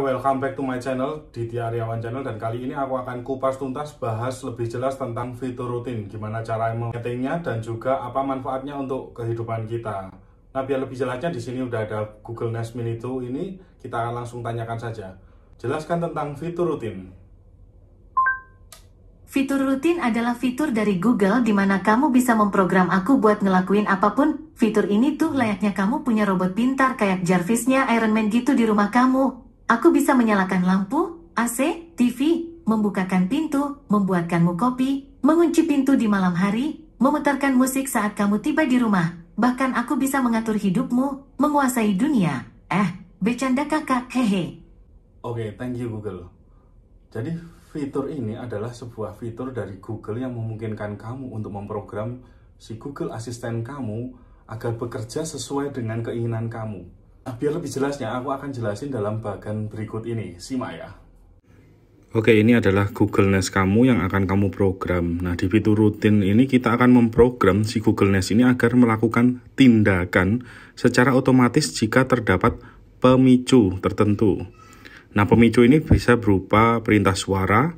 welcome back to my channel Ditya Aryawan Channel dan kali ini aku akan kupas tuntas bahas lebih jelas tentang fitur rutin gimana cara mengettingnya dan juga apa manfaatnya untuk kehidupan kita nah biar lebih jelasnya di sini udah ada Google Nest Mini 2 ini kita akan langsung tanyakan saja jelaskan tentang fitur rutin Fitur rutin adalah fitur dari Google di mana kamu bisa memprogram aku buat ngelakuin apapun. Fitur ini tuh layaknya kamu punya robot pintar kayak Jarvisnya Iron Man gitu di rumah kamu. Aku bisa menyalakan lampu, AC, TV, membukakan pintu, membuatkanmu kopi, mengunci pintu di malam hari, memutarkan musik saat kamu tiba di rumah. Bahkan aku bisa mengatur hidupmu, menguasai dunia. Eh, bercanda kakak, hehe. Oke, okay, thank you Google. Jadi fitur ini adalah sebuah fitur dari Google yang memungkinkan kamu untuk memprogram si Google Assistant kamu agar bekerja sesuai dengan keinginan kamu. Nah, biar lebih jelasnya, aku akan jelasin dalam bagian berikut ini. Simak ya. Oke, ini adalah Google Nest kamu yang akan kamu program. Nah, di fitur rutin ini kita akan memprogram si Google Nest ini agar melakukan tindakan secara otomatis jika terdapat pemicu tertentu. Nah, pemicu ini bisa berupa perintah suara,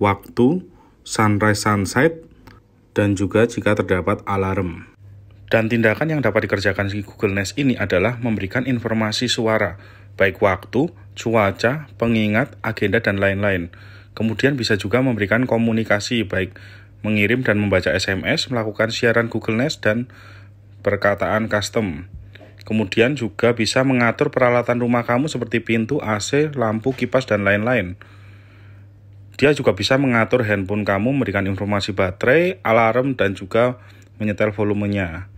waktu, sunrise sunset, dan juga jika terdapat alarm. Dan tindakan yang dapat dikerjakan di Google Nest ini adalah memberikan informasi suara, baik waktu, cuaca, pengingat, agenda, dan lain-lain. Kemudian bisa juga memberikan komunikasi, baik mengirim dan membaca SMS, melakukan siaran Google Nest, dan perkataan custom. Kemudian juga bisa mengatur peralatan rumah kamu seperti pintu, AC, lampu, kipas, dan lain-lain. Dia juga bisa mengatur handphone kamu, memberikan informasi baterai, alarm, dan juga menyetel volumenya.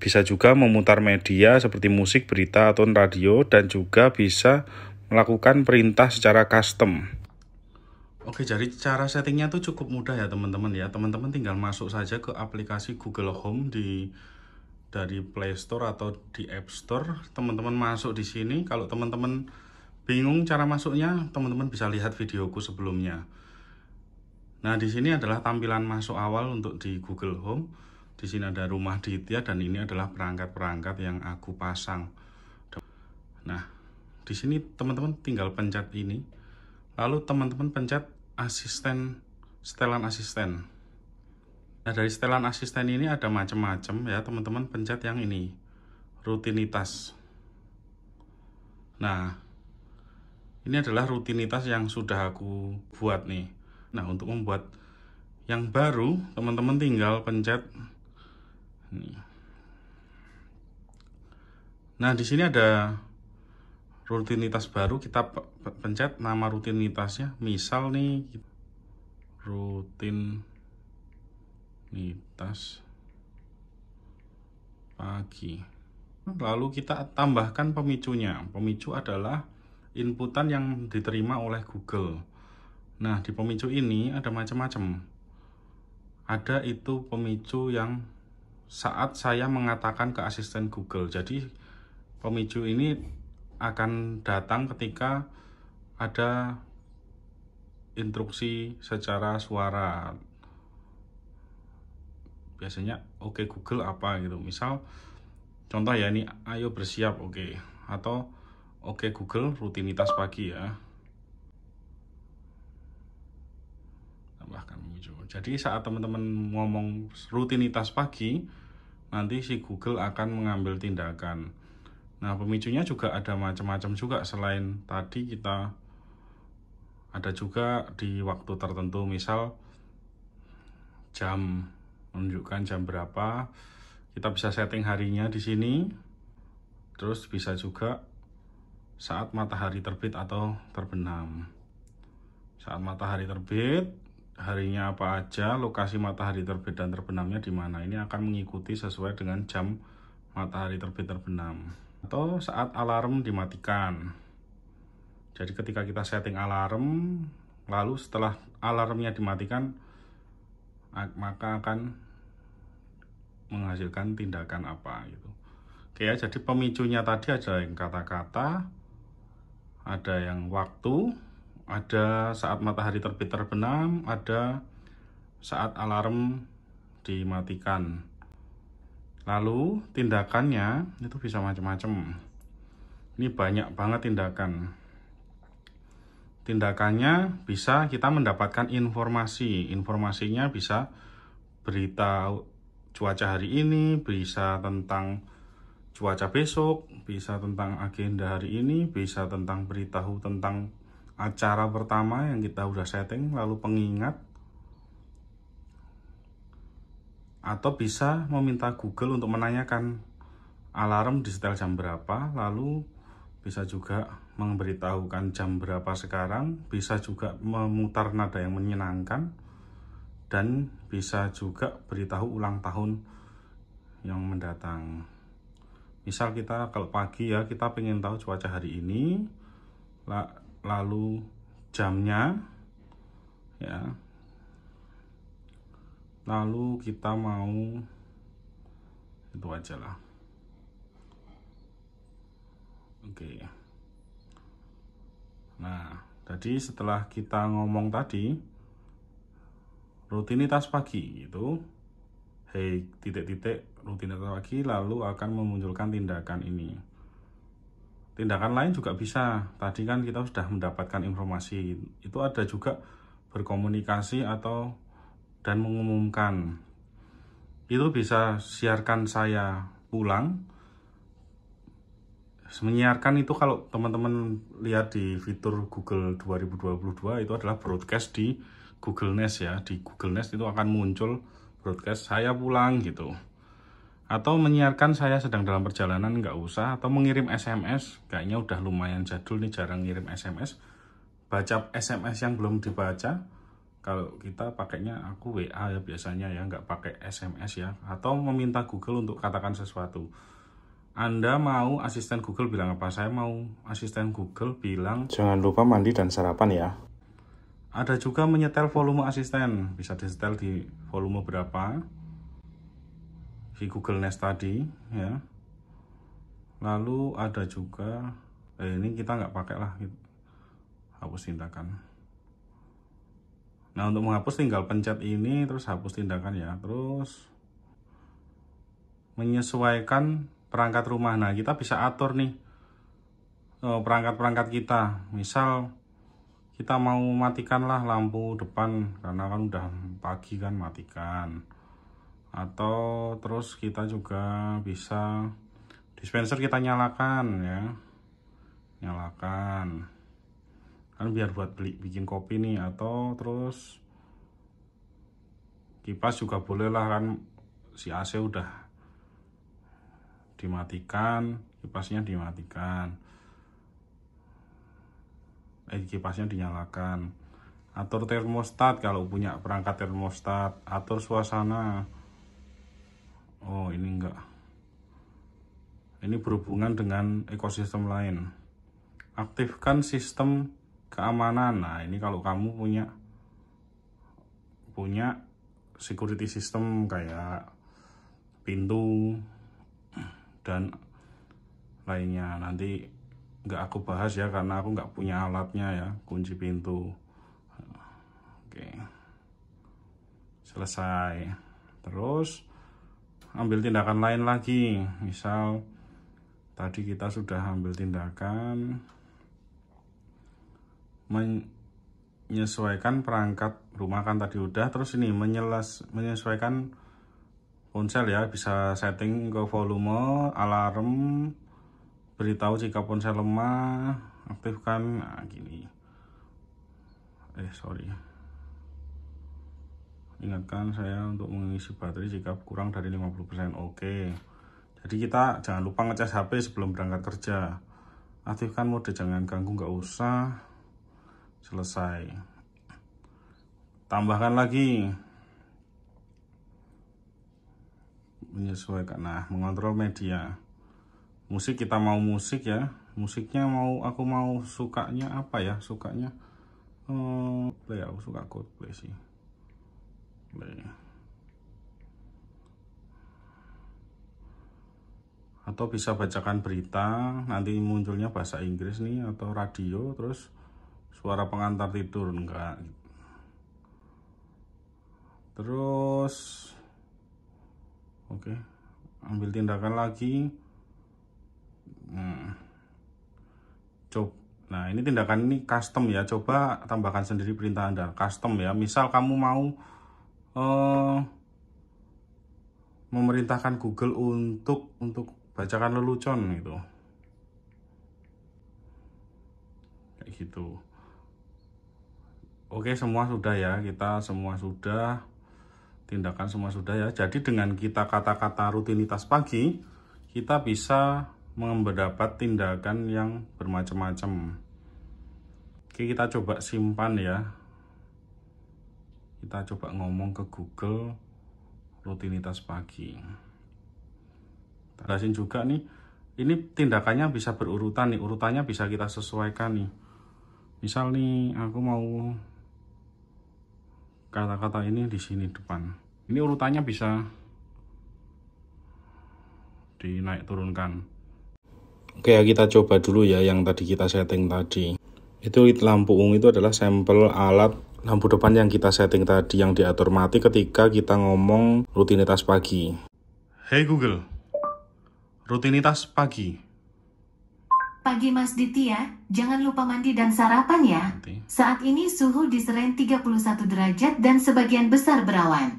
Bisa juga memutar media seperti musik, berita, atau radio, dan juga bisa melakukan perintah secara custom. Oke, jadi cara settingnya itu cukup mudah ya teman-teman ya. Teman-teman tinggal masuk saja ke aplikasi Google Home di dari Play Store atau di App Store. Teman-teman masuk di sini. Kalau teman-teman bingung cara masuknya, teman-teman bisa lihat videoku sebelumnya. Nah, di sini adalah tampilan masuk awal untuk di Google Home. Di sini ada rumah Ditya dan ini adalah perangkat-perangkat yang aku pasang. Nah, di sini teman-teman tinggal pencet ini. Lalu teman-teman pencet asisten setelan asisten. Nah, dari setelan asisten ini ada macam-macam ya, teman-teman pencet yang ini. Rutinitas. Nah, ini adalah rutinitas yang sudah aku buat nih. Nah, untuk membuat yang baru, teman-teman tinggal pencet Hmm. Nah, di sini ada rutinitas baru. Kita pencet nama rutinitasnya. Misal nih, rutinitas pagi. Lalu kita tambahkan pemicunya. Pemicu adalah inputan yang diterima oleh Google. Nah, di pemicu ini ada macam-macam. Ada itu pemicu yang saat saya mengatakan ke asisten Google. Jadi pemicu ini akan datang ketika ada instruksi secara suara. Biasanya oke okay, Google apa gitu. Misal contoh ya ini ayo bersiap oke okay. atau oke okay, Google rutinitas pagi ya. Tambahkan pemicu jadi saat teman-teman ngomong rutinitas pagi nanti si Google akan mengambil tindakan. Nah, pemicunya juga ada macam-macam juga selain tadi kita ada juga di waktu tertentu, misal jam menunjukkan jam berapa. Kita bisa setting harinya di sini. Terus bisa juga saat matahari terbit atau terbenam. Saat matahari terbit, harinya apa aja, lokasi matahari terbit dan terbenamnya di mana. Ini akan mengikuti sesuai dengan jam matahari terbit terbenam atau saat alarm dimatikan. Jadi ketika kita setting alarm, lalu setelah alarmnya dimatikan maka akan menghasilkan tindakan apa gitu. Oke ya, jadi pemicunya tadi ada yang kata-kata, ada yang waktu, ada saat matahari terbit terbenam, ada saat alarm dimatikan. Lalu tindakannya itu bisa macam-macam. Ini banyak banget tindakan. Tindakannya bisa kita mendapatkan informasi. Informasinya bisa berita cuaca hari ini, bisa tentang cuaca besok, bisa tentang agenda hari ini, bisa tentang beritahu tentang acara pertama yang kita udah setting lalu pengingat atau bisa meminta Google untuk menanyakan alarm di setel jam berapa lalu bisa juga memberitahukan jam berapa sekarang bisa juga memutar nada yang menyenangkan dan bisa juga beritahu ulang tahun yang mendatang misal kita kalau pagi ya kita pengen tahu cuaca hari ini lah lalu jamnya ya lalu kita mau itu aja lah oke nah tadi setelah kita ngomong tadi rutinitas pagi itu hey titik-titik rutinitas pagi lalu akan memunculkan tindakan ini tindakan lain juga bisa tadi kan kita sudah mendapatkan informasi itu ada juga berkomunikasi atau dan mengumumkan itu bisa siarkan saya pulang menyiarkan itu kalau teman-teman lihat di fitur Google 2022 itu adalah broadcast di Google Nest ya di Google Nest itu akan muncul broadcast saya pulang gitu atau menyiarkan saya sedang dalam perjalanan nggak usah atau mengirim SMS kayaknya udah lumayan jadul nih jarang ngirim SMS baca SMS yang belum dibaca kalau kita pakainya aku WA ya biasanya ya nggak pakai SMS ya atau meminta Google untuk katakan sesuatu Anda mau asisten Google bilang apa saya mau asisten Google bilang jangan lupa mandi dan sarapan ya ada juga menyetel volume asisten bisa disetel di volume berapa di Google Nest tadi ya lalu ada juga eh, ini kita nggak pakai lah gitu. hapus tindakan nah untuk menghapus tinggal pencet ini terus hapus tindakan ya terus menyesuaikan perangkat rumah nah kita bisa atur nih eh, perangkat-perangkat kita misal kita mau matikanlah lampu depan karena kan udah pagi kan matikan atau terus kita juga bisa dispenser kita nyalakan ya nyalakan kan biar buat beli bikin kopi nih atau terus kipas juga boleh lah kan si AC udah dimatikan kipasnya dimatikan eh kipasnya dinyalakan atur termostat kalau punya perangkat termostat atur suasana oh ini enggak ini berhubungan dengan ekosistem lain aktifkan sistem keamanan nah ini kalau kamu punya punya security system kayak pintu dan lainnya nanti nggak aku bahas ya karena aku nggak punya alatnya ya kunci pintu oke selesai terus ambil tindakan lain lagi misal tadi kita sudah ambil tindakan menyesuaikan perangkat rumah kan tadi udah terus ini menyeles, menyesuaikan ponsel ya bisa setting ke volume alarm beritahu jika ponsel lemah aktifkan nah, gini eh sorry ingatkan saya untuk mengisi baterai jika kurang dari 50% oke jadi kita jangan lupa ngecas HP sebelum berangkat kerja aktifkan mode jangan ganggu nggak usah selesai tambahkan lagi menyesuaikan nah mengontrol media musik kita mau musik ya musiknya mau aku mau sukanya apa ya sukanya eh, play ya? aku suka Coldplay sih atau bisa bacakan berita nanti munculnya bahasa Inggris nih atau radio terus suara pengantar tidur enggak terus oke okay. ambil tindakan lagi hmm. coba nah ini tindakan ini custom ya coba tambahkan sendiri perintah anda custom ya misal kamu mau uh, memerintahkan Google untuk untuk bacakan lelucon gitu kayak gitu oke semua sudah ya kita semua sudah tindakan semua sudah ya jadi dengan kita kata-kata rutinitas pagi kita bisa mendapat tindakan yang bermacam-macam oke kita coba simpan ya kita coba ngomong ke Google rutinitas pagi Terasin jelasin juga nih ini tindakannya bisa berurutan nih urutannya bisa kita sesuaikan nih misal nih aku mau kata-kata ini di sini depan ini urutannya bisa dinaik turunkan oke ya kita coba dulu ya yang tadi kita setting tadi itu lampu ungu itu adalah sampel alat lampu depan yang kita setting tadi yang diatur mati ketika kita ngomong rutinitas pagi. Hey Google, rutinitas pagi. Pagi Mas Ditya, jangan lupa mandi dan sarapan ya. Nanti. Saat ini suhu di Seren 31 derajat dan sebagian besar berawan.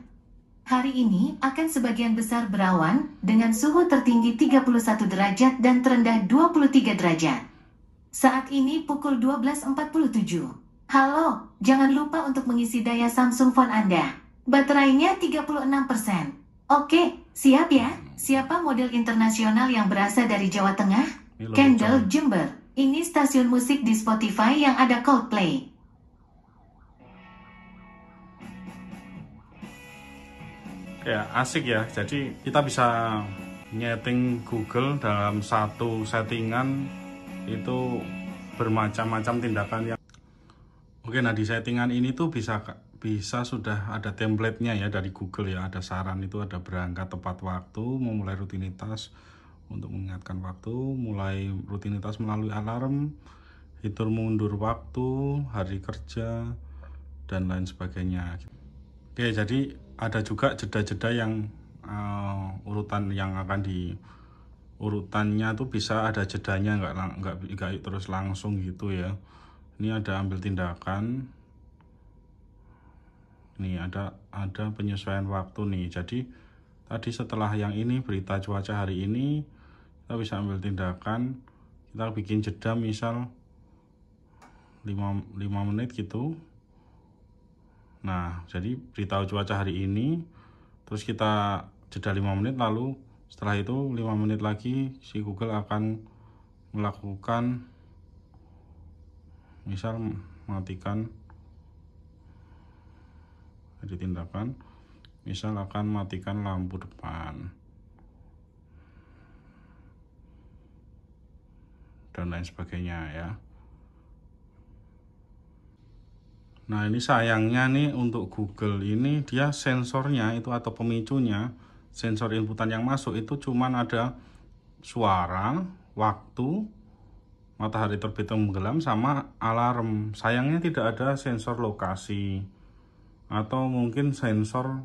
Hari ini akan sebagian besar berawan dengan suhu tertinggi 31 derajat dan terendah 23 derajat. Saat ini pukul 12.47. Halo, jangan lupa untuk mengisi daya Samsung Phone Anda. Baterainya 36%. Oke, siap ya? Siapa model internasional yang berasal dari Jawa Tengah? Kendall Jember. Ini stasiun musik di Spotify yang ada Coldplay. Ya, asik ya. Jadi kita bisa nyeting Google dalam satu settingan itu bermacam-macam tindakan yang Oke, nah di settingan ini tuh bisa bisa sudah ada templatenya ya dari Google ya. Ada saran itu ada berangkat tepat waktu, memulai rutinitas untuk mengingatkan waktu, mulai rutinitas melalui alarm, hitung mundur waktu, hari kerja, dan lain sebagainya. Oke, jadi ada juga jeda-jeda yang uh, urutan yang akan di urutannya tuh bisa ada jedanya nggak nggak nggak terus langsung gitu ya ini ada ambil tindakan ini ada ada penyesuaian waktu nih jadi tadi setelah yang ini berita cuaca hari ini kita bisa ambil tindakan kita bikin jeda misal 5, 5 menit gitu nah jadi beritahu cuaca hari ini terus kita jeda 5 menit lalu setelah itu 5 menit lagi si Google akan melakukan misal matikan jadi tindakan misal akan matikan lampu depan dan lain sebagainya ya nah ini sayangnya nih untuk Google ini dia sensornya itu atau pemicunya sensor inputan yang masuk itu cuman ada suara waktu matahari terbit tenggelam sama alarm sayangnya tidak ada sensor lokasi atau mungkin sensor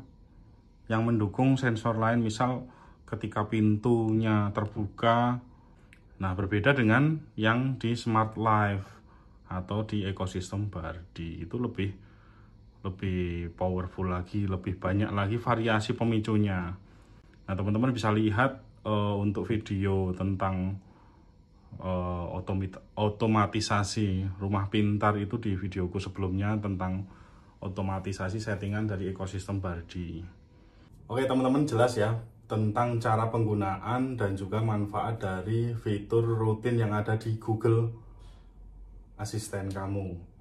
yang mendukung sensor lain misal ketika pintunya terbuka nah berbeda dengan yang di smart life atau di ekosistem Bardi itu lebih lebih powerful lagi lebih banyak lagi variasi pemicunya nah teman-teman bisa lihat uh, untuk video tentang uh, otomatisasi rumah pintar itu di videoku sebelumnya tentang otomatisasi settingan dari ekosistem Bardi. Oke teman-teman jelas ya tentang cara penggunaan dan juga manfaat dari fitur rutin yang ada di Google Asisten kamu.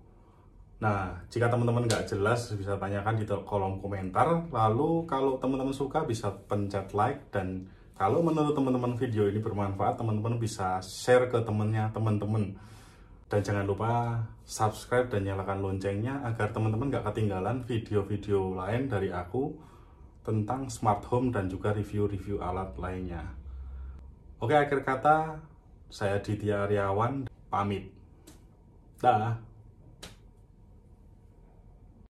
Nah, jika teman-teman nggak jelas bisa tanyakan di kolom komentar. Lalu kalau teman-teman suka bisa pencet like dan kalau menurut teman-teman video ini bermanfaat, teman-teman bisa share ke temannya teman-teman. Dan jangan lupa subscribe dan nyalakan loncengnya agar teman-teman gak ketinggalan video-video lain dari aku tentang smart home dan juga review-review alat lainnya. Oke, akhir kata, saya Ditya Aryawan, pamit. Dah.